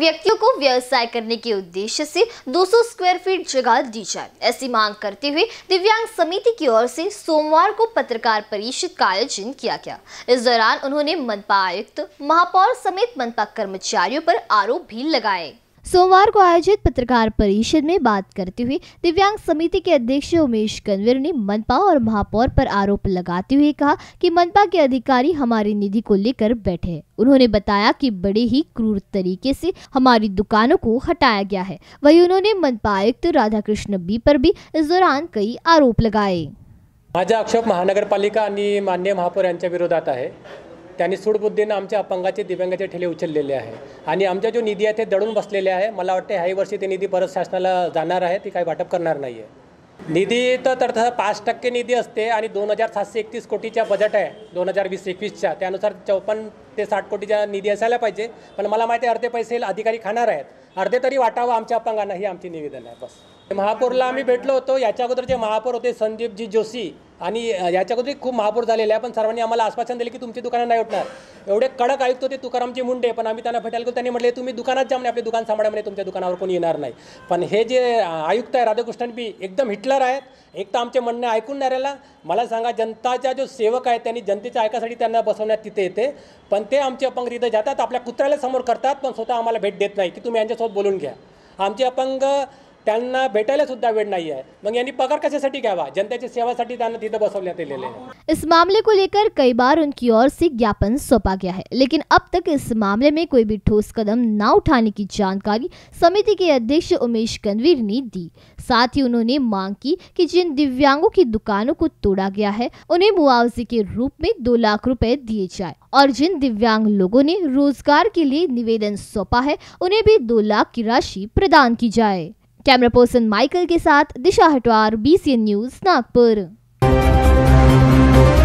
व्यक्तियों को व्यवसाय करने के उद्देश्य से 200 स्क्वायर फीट जगह दी जाए ऐसी मांग करते हुए दिव्यांग समिति की ओर से सोमवार को पत्रकार परिषद का आयोजन किया गया इस दौरान उन्होंने मनपा आयुक्त महापौर समेत मनपा कर्मचारियों पर आरोप भी लगाए सोमवार को आयोजित पत्रकार परिषद में बात करते हुए दिव्यांग समिति के अध्यक्ष उमेश कन्वर ने मनपा और महापौर पर आरोप लगाते हुए कहा कि मनपा के अधिकारी हमारी निधि को लेकर बैठे उन्होंने बताया कि बड़े ही क्रूर तरीके से हमारी दुकानों को हटाया गया है वही उन्होंने मनपा आयुक्त राधा कृष्ण बी पर भी इस दौरान कई आरोप लगाए माझा आक्षेप महानगरपालिका मान्य महापौर विरोधा है त्यांनी सूडबुद्धीनं आमच्या अपंगाचे दिव्यांगाचे ठेले उचललेले आहे आणि आमचा जो निधी आहे ते दडून बसलेले आहे मला वाटते ह्याही वर्षी ते निधी परत शासनाला जाणार आहे ती काही वाटप करणार नाही आहे निधी तर तसं पाच टक्के निधी असते आणि दोन हजार सातशे एकतीस कोटीच्या बजेट आहे दोन हजार वीस एकवीसच्या त्यानुसार चौपन्न ते साठ कोटीच्या निधी असायला पाहिजे पण मला माहिती आहे अर्धे पैसे अधिकारी खाणार आहेत अर्धे तरी वाटावं आमच्या अपंगांना ही आमची निवेदन आहे बस महापौरला आम्ही भेटलो होतो याच्या अगोदर जे महापौर होते संदीपजी जोशी आणि याच्या अगोदर खूप महापौर झालेले आहे पण सर्वांनी आम्हाला आश्वासन दिले की तुमची दुकानं नाही उठणार एवढे कडक आयुक्त होते तुकारामचे मुंडे पण आम्ही त्यांना भेटायला गेलो त्यांनी म्हटले तुम्ही दुकानात जा म्हणजे आपले दुकान सांभाळा म्हणे तुमच्या दुकानावर कोणी येणार नाही पण हे जे आयुक्त आहे राधाकृष्णन बी एकदम हिटलर आहेत एक तर आमचे म्हणणे ऐकून नाही राहिला मला सांगा जनताचा जो सेवक आहे त्यांनी जनतेच्या ऐकासाठी त्यांना बसवण्यात तिथे येते पण आणि ते आमचे अपंग तिथं जातात आपल्या कुत्र्याला समोर करतात पण स्वतः आम्हाला भेट देत नाही की तुम्ही यांच्यासोबत बोलून घ्या आमचे अपंग इस मामले को लेकर कई बार उनकी ओर से ज्ञापन सौंपा गया है लेकिन अब तक इस मामले में कोई भी ठोस कदम न उठाने की जानकारी समिति के अध्यक्ष उमेश कनवीर ने दी साथ ही उन्होंने मांग की कि जिन दिव्यांगों की दुकानों को तोड़ा गया है उन्हें मुआवजे के रूप में दो लाख रूपए दिए जाए और जिन दिव्यांग लोगों ने रोजगार के लिए निवेदन सौंपा है उन्हें भी दो लाख की राशि प्रदान की जाए कैमरा पर्सन माइकल के साथ दिशा हटवार बीसीएन न्यूज नागपुर